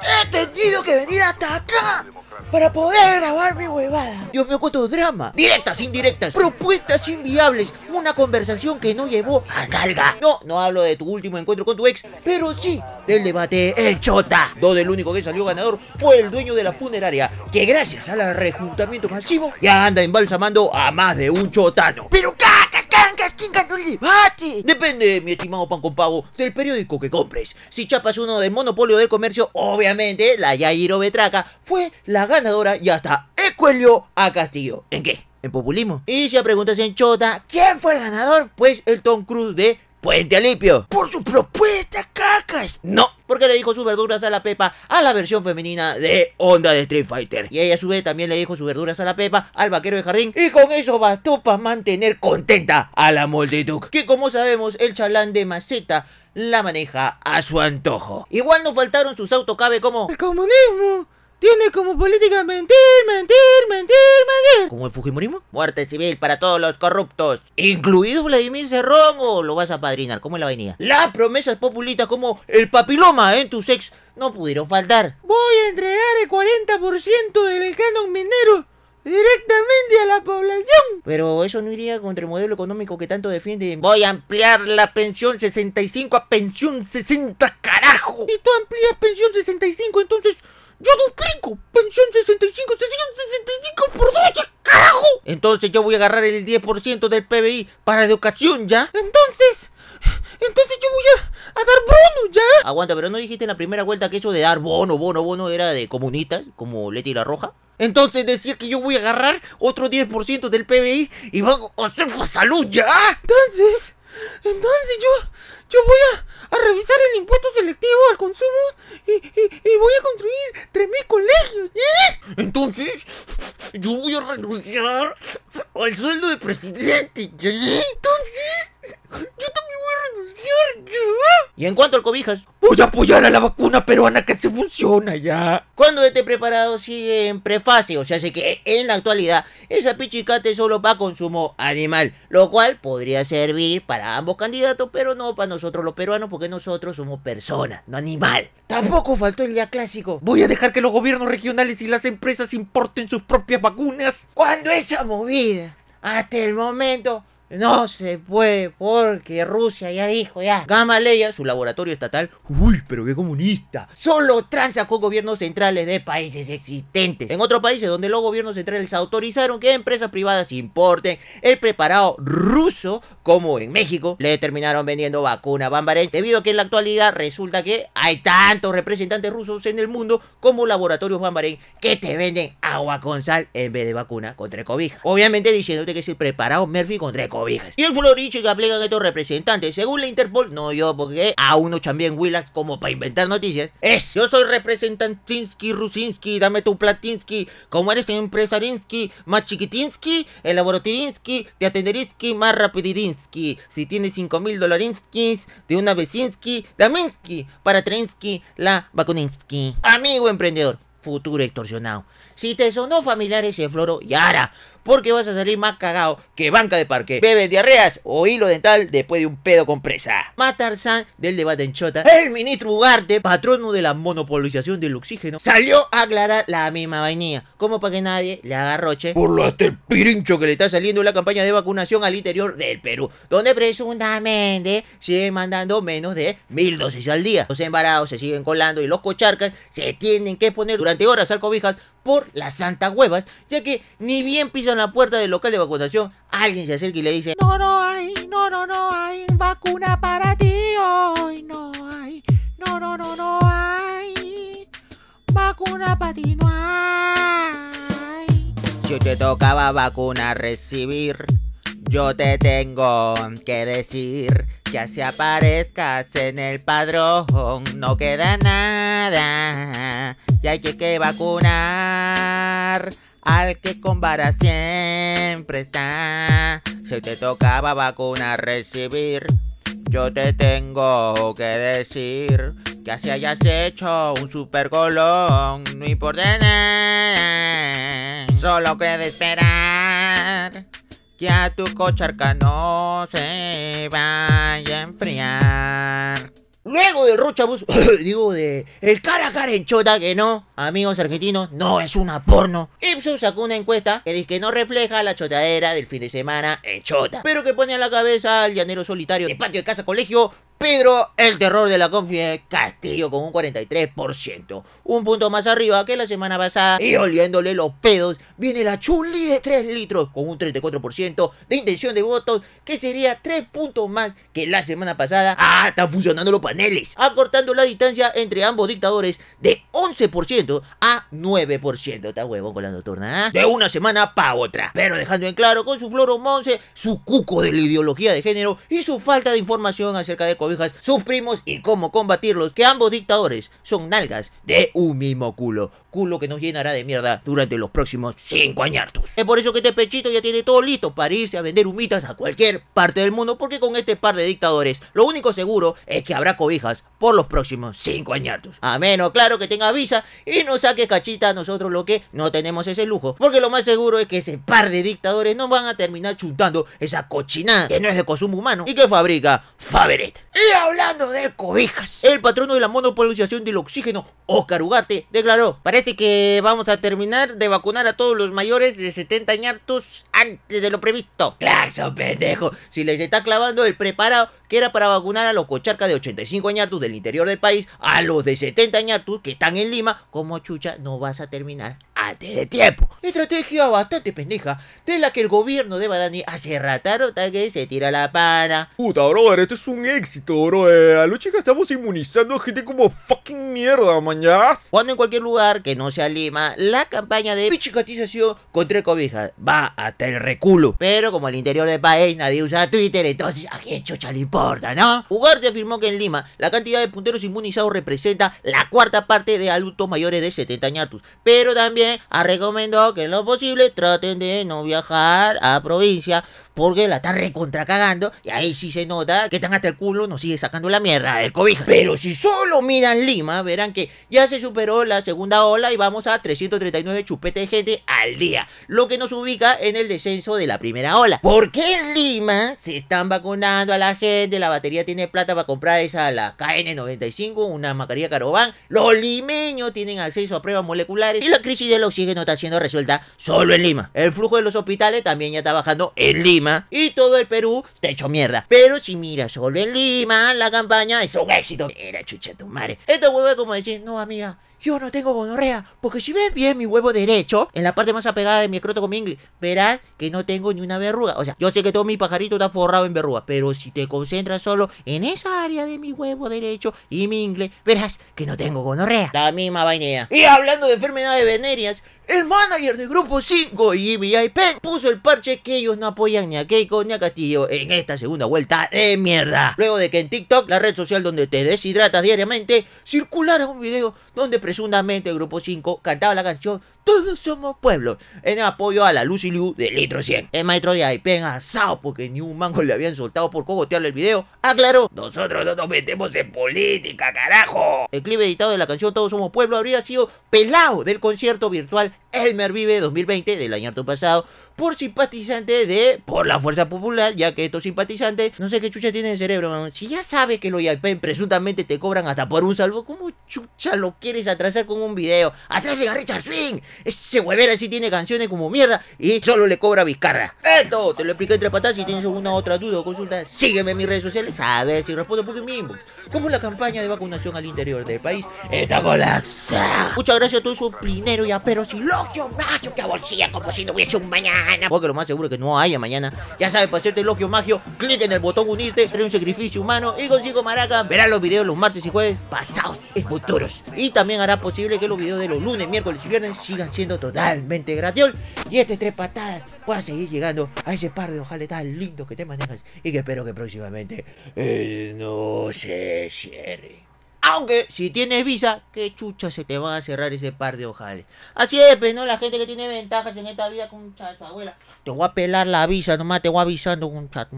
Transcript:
He tenido que venir hasta acá para poder grabar mi huevada. Dios mío, cuánto drama. Directas, indirectas, propuestas inviables, una conversación que no llevó a calga No, no hablo de tu último encuentro con tu ex, pero sí del debate El Chota, donde el único que salió ganador fue el dueño de la funeraria, que gracias al rejuntamiento masivo ya anda embalsamando a más de un chotano. ¡Pero cara! ¿Quién ganó el debate. Depende, mi estimado pan con pavo, del periódico que compres. Si chapas uno del monopolio del comercio, obviamente la Yairo Betraca fue la ganadora y hasta escuelió a Castillo. ¿En qué? en populismo. Y si preguntas en Chota, ¿quién fue el ganador? Pues el Tom Cruise de Puente Alipio. Por su propuesta, cacas. No, porque le dijo sus verduras a la Pepa a la versión femenina de Onda de Street Fighter. Y ella a su vez también le dijo sus verduras a la Pepa al vaquero de jardín. Y con eso bastó para mantener contenta a la multitud. Que como sabemos, el chalán de maceta la maneja a su antojo. Igual no faltaron sus autocabe como... El comunismo tiene como política mentir, mentir, mentir, mentir. ¿Como el Fujimorismo? Muerte civil para todos los corruptos. ¿Incluido Vladimir Cerrón o lo vas a padrinar? ¿Cómo es la vainilla? Las promesas populistas como el papiloma en tu sex no pudieron faltar. Voy a entregar el 40% del canon minero directamente a la población. Pero eso no iría contra el modelo económico que tanto defiende. Voy a ampliar la pensión 65 a pensión 60, carajo. Y tú amplías pensión 65, entonces yo duplico. Pensión 65, 65 por 12, carajo. Entonces yo voy a agarrar el 10% del PBI para educación, ¿ya? Entonces, entonces a dar bono, ¿ya? Aguanta, pero ¿no dijiste en la primera vuelta que eso de dar bono, bono, bono era de comunitas, como Leti la Roja? Entonces decía que yo voy a agarrar otro 10% del PBI y vamos a hacer por salud, ¿ya? Entonces, entonces yo, yo voy a, revisar el impuesto selectivo al consumo y, voy a construir 3.000 colegios, ¿ya? Entonces, yo voy a renunciar al sueldo de presidente, ¿ya? Y en cuanto al cobijas, voy a apoyar a la vacuna peruana que se funciona ya. Cuando esté preparado sigue en prefase, o sea, sé que en la actualidad esa pichicate solo para consumo animal, lo cual podría servir para ambos candidatos, pero no para nosotros los peruanos, porque nosotros somos personas, no animal. Tampoco faltó el día clásico. Voy a dejar que los gobiernos regionales y las empresas importen sus propias vacunas. Cuando esa movida, hasta el momento, no se puede porque Rusia ya dijo ya. Gamaleya, su laboratorio estatal, uy, pero qué comunista, solo transa con gobiernos centrales de países existentes. En otros países donde los gobiernos centrales autorizaron que empresas privadas importen el preparado ruso, como en México, le terminaron vendiendo vacuna Bambarén, debido a que en la actualidad resulta que hay tantos representantes rusos en el mundo como laboratorios Bambarén que te venden agua con sal en vez de vacuna contra cobijas. Obviamente diciéndote que es el preparado Murphy contra cobijas. Y el floricho que aplican estos representantes, según la Interpol, no yo, porque a uno también en Willax como para inventar noticias, es yo soy representantinsky, rusinsky dame tu platinsky, como eres empresarinsky, más chiquitinsky, elaborotirinsky te atenderinsky, más rapididinsky, si tienes 5 mil dolarinskis, de una vecinski, daminsky, para Trensky, la vacuninsky. Amigo emprendedor, futuro extorsionado. Si te sonó familiar ese floro, y ahora porque vas a salir más cagado que banca de parque, bebes diarreas o hilo dental después de un pedo con presa. Matarzán del debate en Chota, el ministro Ugarte, patrono de la monopolización del oxígeno, salió a aclarar la misma vainilla, como para que nadie le agarroche por lo hasta el pirincho que le está saliendo la campaña de vacunación al interior del Perú, donde presuntamente sigue mandando menos de mil dosis al día. Los embarados se siguen colando y los cocharcas se tienen que poner durante horas al cobijas por las santas huevas, ya que ni bien en la puerta del local de vacunación, alguien se acerca y le dice, no, no hay, no, no, no hay vacuna para ti hoy, no hay, no, no, no, no hay vacuna para ti, no hay. Si te tocaba vacuna recibir, yo te tengo que decir que así aparezcas en el padrón, no queda nada ya hay que, que vacunar al que con vara siempre está. Si te tocaba vacuna recibir, yo te tengo que decir que así hayas hecho un super golón, no por nada, solo queda esperar que a tu cocharca no se vaya a enfriar. Luego del Bus, digo de el cara cara en chota que no, amigos argentinos, no es una porno. Ipsos sacó una encuesta que dice que no refleja la chotadera del fin de semana en chota, pero que pone a la cabeza al llanero solitario de patio de casa colegio Pedro, el terror de la confianza Castillo con un 43%. Un punto más arriba que la semana pasada. Y oliéndole los pedos viene la chuli de 3 litros con un 34% de intención de votos. Que sería 3 puntos más que la semana pasada. Ah, están funcionando los paneles. Acortando la distancia entre ambos dictadores de 11% a 9%. Está huevo con la nocturna. ¿ah? De una semana para otra. Pero dejando en claro con su floro monce, su cuco de la ideología de género y su falta de información acerca de cobijas sus primos y cómo combatirlos, que ambos dictadores son nalgas de un mismo culo. Culo que nos llenará de mierda durante los próximos 5 añartos. Es por eso que este pechito ya tiene todo listo para irse a vender humitas a cualquier parte del mundo, porque con este par de dictadores lo único seguro es que habrá cobijas por los próximos 5 añartos. A menos, claro, que tenga visa y no saque cachita a nosotros lo que no tenemos ese lujo. Porque lo más seguro es que ese par de dictadores no van a terminar chutando esa cochinada que no es de consumo humano y que fabrica Faberet. Y hablando de cobijas, el patrono de la monopolización del oxígeno, Oscar Ugarte, declaró, parece que vamos a terminar de vacunar a todos los mayores de 70 añartos antes de lo previsto. Claxo, pendejo, si les está clavando el preparado que era para vacunar a los cocharcas de 85 añartus del interior del país, a los de 70 añartus que están en Lima, como chucha no vas a terminar de tiempo. Estrategia bastante pendeja, de la que el gobierno de Badani hace o que se tira la pana. Puta, brother, esto es un éxito, bro. A los chicas estamos inmunizando a gente como fucking mierda, mañas. Cuando en cualquier lugar que no sea Lima, la campaña de pichicatización contra cobijas va hasta el reculo. Pero como el interior del país nadie usa Twitter, entonces a qué chocha le importa, ¿no? Ugarte afirmó que en Lima la cantidad de punteros inmunizados representa la cuarta parte de adultos mayores de 70 años, pero también ha recomendado que en lo posible traten de no viajar a provincia porque la están recontracagando y ahí sí se nota que están hasta el culo, nos sigue sacando la mierda del cobija. Pero si solo miran Lima, verán que ya se superó la segunda ola y vamos a 339 chupetes de gente al día, lo que nos ubica en el descenso de la primera ola. Porque en Lima se están vacunando a la gente? La batería tiene plata para comprar esa, la KN95, una mascarilla carobán Los limeños tienen acceso a pruebas moleculares y la crisis del oxígeno está siendo resuelta solo en Lima. El flujo de los hospitales también ya está bajando en Lima y todo el Perú te echó mierda. Pero si miras solo en Lima, la campaña es un éxito. Era chucha tu madre. Esta hueva como decir, no amiga, yo no tengo gonorrea, porque si ves bien mi huevo derecho, en la parte más apegada de mi escroto con mi verás que no tengo ni una verruga. O sea, yo sé que todo mi pajarito está forrado en verruga pero si te concentras solo en esa área de mi huevo derecho y mi verás que no tengo gonorrea. La misma vainilla. Y hablando de enfermedades venéreas, el manager del grupo 5, Jimmy Pen, puso el parche que ellos no apoyan ni a Keiko ni a Castillo en esta segunda vuelta de mierda. Luego de que en TikTok, la red social donde te deshidratas diariamente, circulara un video donde presuntamente el grupo 5, cantaba la canción Todos somos pueblo, en apoyo a la Lucy Liu de Litro 100. El maestro de Aipen, asado porque ni un mango le habían soltado por cogotearle el video, aclaró: Nosotros no nos metemos en política, carajo. El clip editado de la canción Todos somos pueblo habría sido pelado del concierto virtual Elmer Vive 2020 del año pasado por simpatizante de por la fuerza popular, ya que estos simpatizantes, no sé qué chucha tienen el cerebro, Si ya sabes que los yapen presuntamente te cobran hasta por un salvo, ¿cómo chucha lo quieres atrasar con un video? ¡Atrasen a Richard Swing! Ese huevera sí tiene canciones como mierda y solo le cobra a Vizcarra. Esto te lo expliqué entre patas. Si tienes alguna otra duda o consulta, sígueme en mis redes sociales a ver si respondo porque mi inbox. Como la campaña de vacunación al interior del país está colapsada. Muchas gracias a todos esos plineros y aperos y logios macho que bolsía como si no hubiese un mañana porque lo más seguro es que no haya mañana. Ya sabes, para hacerte elogio magio, clic en el botón unirte, haré un sacrificio humano y consigo maraca. Verás los videos los martes y jueves pasados y futuros. Y también hará posible que los videos de los lunes, miércoles y viernes sigan siendo totalmente gratis. Y estas tres patadas Puedan seguir llegando a ese par de ojales tan lindos que te manejas y que espero que próximamente eh, no se cierre. Aunque si tienes visa, qué chucha se te va a cerrar ese par de ojales. Así es, pero pues, ¿no? La gente que tiene ventajas en esta vida, concha su abuela. Te voy a pelar la visa, nomás te voy avisando, un chat,